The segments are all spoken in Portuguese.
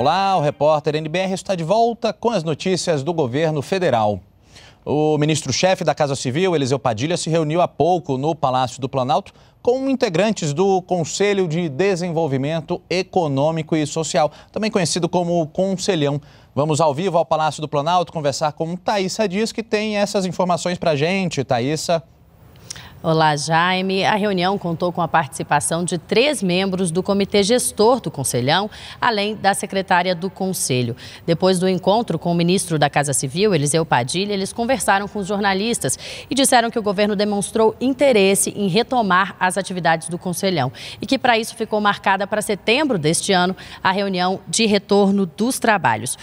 Olá, o repórter NBR está de volta com as notícias do governo federal. O ministro-chefe da Casa Civil, Eliseu Padilha, se reuniu há pouco no Palácio do Planalto com integrantes do Conselho de Desenvolvimento Econômico e Social, também conhecido como Conselhão. Vamos ao vivo ao Palácio do Planalto conversar com Thaisa Dias, que tem essas informações para a gente. Thaisa. Olá, Jaime. A reunião contou com a participação de três membros do Comitê Gestor do Conselhão, além da secretária do Conselho. Depois do encontro com o ministro da Casa Civil, Eliseu Padilha, eles conversaram com os jornalistas e disseram que o governo demonstrou interesse em retomar as atividades do Conselhão e que, para isso, ficou marcada para setembro deste ano a reunião de retorno dos trabalhos.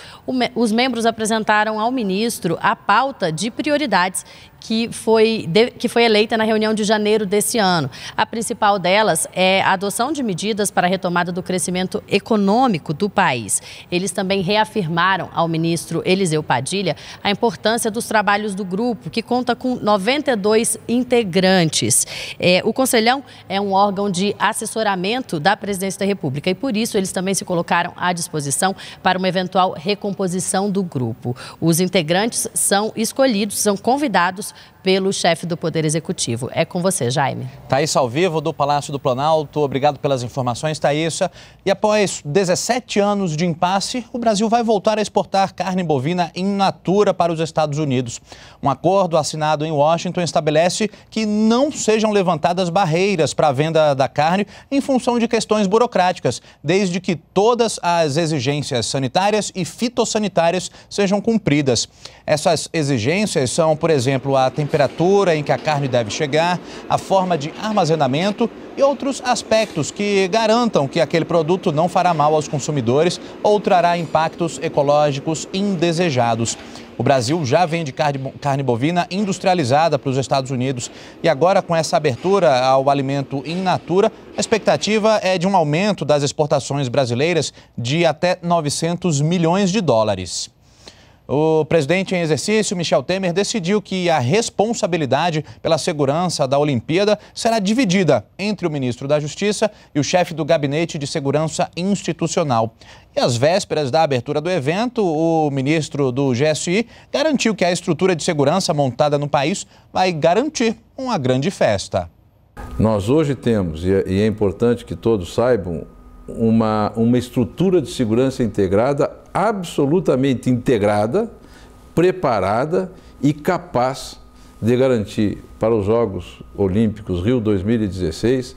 Os membros apresentaram ao ministro a pauta de prioridades que foi, de, que foi eleita na reunião de janeiro desse ano. A principal delas é a adoção de medidas para a retomada do crescimento econômico do país. Eles também reafirmaram ao ministro Eliseu Padilha a importância dos trabalhos do grupo, que conta com 92 integrantes. É, o Conselhão é um órgão de assessoramento da Presidência da República e, por isso, eles também se colocaram à disposição para uma eventual recomposição do grupo. Os integrantes são escolhidos, são convidados pelo chefe do Poder Executivo. É com você, Jaime. Thaís tá ao vivo do Palácio do Planalto. Obrigado pelas informações, Thaísa. E após 17 anos de impasse, o Brasil vai voltar a exportar carne bovina in natura para os Estados Unidos. Um acordo assinado em Washington estabelece que não sejam levantadas barreiras para a venda da carne em função de questões burocráticas, desde que todas as exigências sanitárias e fitossanitárias sejam cumpridas. Essas exigências são, por exemplo, a temperatura em que a carne deve chegar, a forma de armazenamento e outros aspectos que garantam que aquele produto não fará mal aos consumidores ou trará impactos ecológicos indesejados. O Brasil já vende carne, carne bovina industrializada para os Estados Unidos e agora, com essa abertura ao alimento in natura, a expectativa é de um aumento das exportações brasileiras de até 900 milhões de dólares. O presidente em exercício, Michel Temer, decidiu que a responsabilidade pela segurança da Olimpíada será dividida entre o ministro da Justiça e o chefe do Gabinete de Segurança Institucional. E às vésperas da abertura do evento, o ministro do GSI garantiu que a estrutura de segurança montada no país vai garantir uma grande festa. Nós hoje temos, e é, é importante que todos saibam, uma, uma estrutura de segurança integrada absolutamente integrada, preparada e capaz de garantir para os Jogos Olímpicos Rio 2016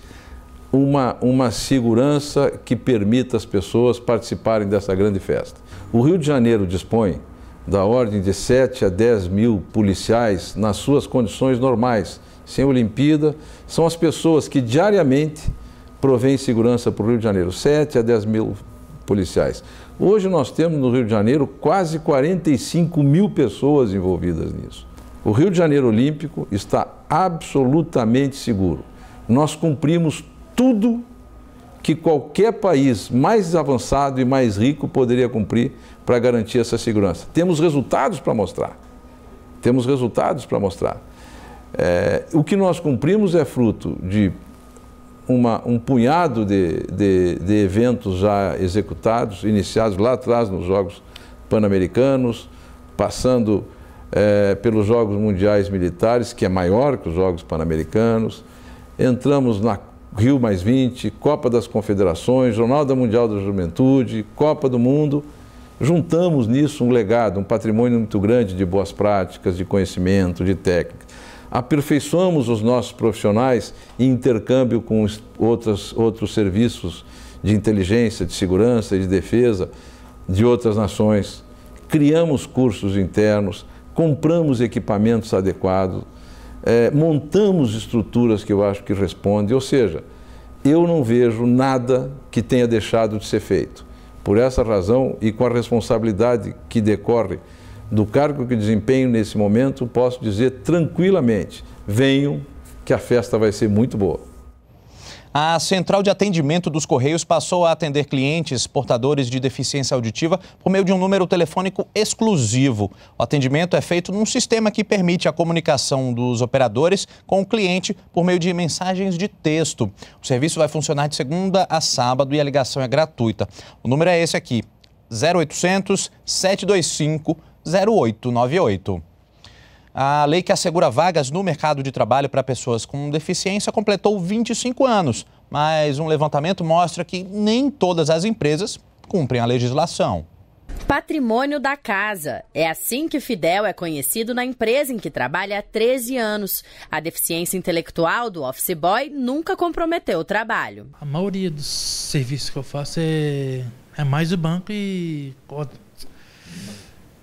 uma, uma segurança que permita as pessoas participarem dessa grande festa. O Rio de Janeiro dispõe da ordem de 7 a 10 mil policiais nas suas condições normais, sem Olimpíada, são as pessoas que diariamente provém segurança para o Rio de Janeiro. 7 a 10 mil policiais. Hoje nós temos no Rio de Janeiro quase 45 mil pessoas envolvidas nisso. O Rio de Janeiro Olímpico está absolutamente seguro. Nós cumprimos tudo que qualquer país mais avançado e mais rico poderia cumprir para garantir essa segurança. Temos resultados para mostrar. Temos resultados para mostrar. É, o que nós cumprimos é fruto de uma, um punhado de, de, de eventos já executados, iniciados lá atrás nos Jogos Pan-Americanos, passando é, pelos Jogos Mundiais Militares, que é maior que os Jogos Pan-Americanos. Entramos na Rio Mais 20, Copa das Confederações, Jornada Mundial da Juventude, Copa do Mundo. Juntamos nisso um legado, um patrimônio muito grande de boas práticas, de conhecimento, de técnica aperfeiçoamos os nossos profissionais em intercâmbio com outras, outros serviços de inteligência, de segurança e de defesa de outras nações, criamos cursos internos, compramos equipamentos adequados, é, montamos estruturas que eu acho que respondem, ou seja, eu não vejo nada que tenha deixado de ser feito. Por essa razão e com a responsabilidade que decorre do cargo que desempenho nesse momento, posso dizer tranquilamente: venham, que a festa vai ser muito boa. A central de atendimento dos Correios passou a atender clientes portadores de deficiência auditiva por meio de um número telefônico exclusivo. O atendimento é feito num sistema que permite a comunicação dos operadores com o cliente por meio de mensagens de texto. O serviço vai funcionar de segunda a sábado e a ligação é gratuita. O número é esse aqui: 0800 725 0898. A lei que assegura vagas no mercado de trabalho para pessoas com deficiência completou 25 anos, mas um levantamento mostra que nem todas as empresas cumprem a legislação. Patrimônio da casa. É assim que Fidel é conhecido na empresa em que trabalha há 13 anos. A deficiência intelectual do office boy nunca comprometeu o trabalho. A maioria dos serviços que eu faço é, é mais o banco e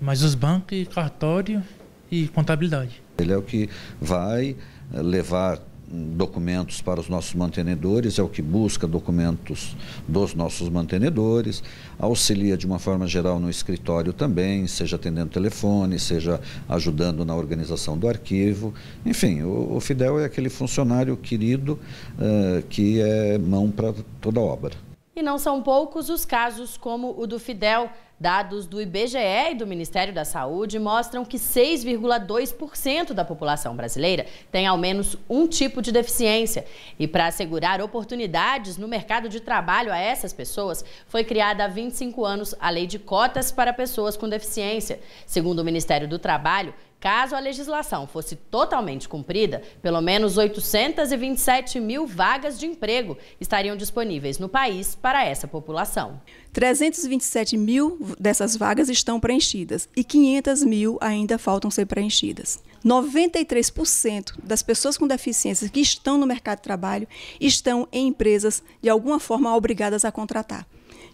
mas os bancos, cartório e contabilidade. Ele é o que vai eh, levar documentos para os nossos mantenedores, é o que busca documentos dos nossos mantenedores, auxilia de uma forma geral no escritório também, seja atendendo telefone, seja ajudando na organização do arquivo. Enfim, o, o Fidel é aquele funcionário querido uh, que é mão para toda obra. E não são poucos os casos como o do Fidel. Dados do IBGE e do Ministério da Saúde mostram que 6,2% da população brasileira tem ao menos um tipo de deficiência. E para assegurar oportunidades no mercado de trabalho a essas pessoas, foi criada há 25 anos a Lei de Cotas para Pessoas com Deficiência. Segundo o Ministério do Trabalho, Caso a legislação fosse totalmente cumprida, pelo menos 827 mil vagas de emprego estariam disponíveis no país para essa população. 327 mil dessas vagas estão preenchidas e 500 mil ainda faltam ser preenchidas. 93% das pessoas com deficiências que estão no mercado de trabalho estão em empresas de alguma forma obrigadas a contratar.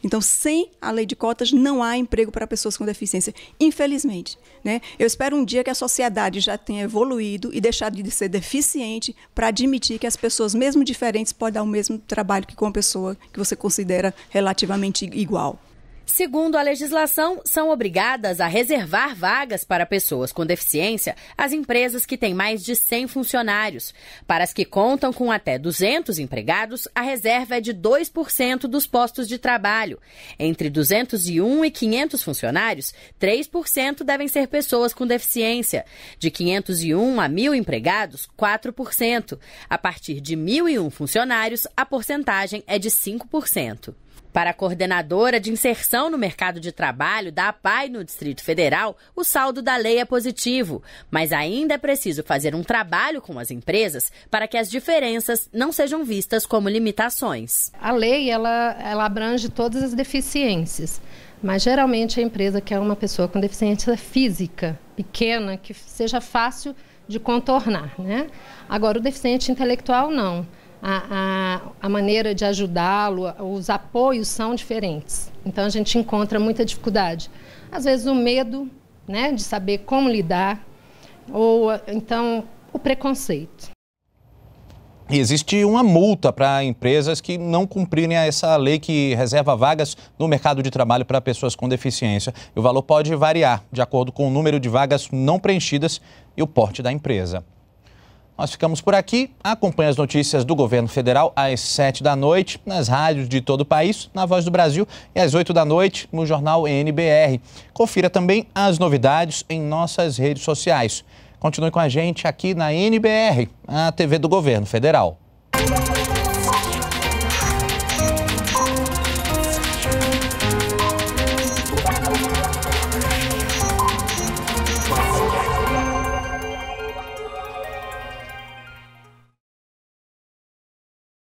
Então, sem a lei de cotas, não há emprego para pessoas com deficiência, infelizmente. Né? Eu espero um dia que a sociedade já tenha evoluído e deixado de ser deficiente para admitir que as pessoas, mesmo diferentes, podem dar o mesmo trabalho que com a pessoa que você considera relativamente igual. Segundo a legislação, são obrigadas a reservar vagas para pessoas com deficiência as empresas que têm mais de 100 funcionários. Para as que contam com até 200 empregados, a reserva é de 2% dos postos de trabalho. Entre 201 e 500 funcionários, 3% devem ser pessoas com deficiência. De 501 a 1.000 empregados, 4%. A partir de 1.001 funcionários, a porcentagem é de 5%. Para a coordenadora de inserção no mercado de trabalho da APAI no Distrito Federal, o saldo da lei é positivo, mas ainda é preciso fazer um trabalho com as empresas para que as diferenças não sejam vistas como limitações. A lei ela, ela abrange todas as deficiências, mas geralmente a empresa quer uma pessoa com deficiência física pequena que seja fácil de contornar, né? Agora o deficiente intelectual não a, a, a maneira de ajudá-lo, os apoios são diferentes. Então a gente encontra muita dificuldade. Às vezes o medo né, de saber como lidar, ou então o preconceito. Existe uma multa para empresas que não cumprirem essa lei que reserva vagas no mercado de trabalho para pessoas com deficiência. E o valor pode variar de acordo com o número de vagas não preenchidas e o porte da empresa. Nós ficamos por aqui. Acompanhe as notícias do governo federal às 7 da noite, nas rádios de todo o país, na Voz do Brasil, e às 8 da noite no jornal NBR. Confira também as novidades em nossas redes sociais. Continue com a gente aqui na NBR, a TV do governo federal.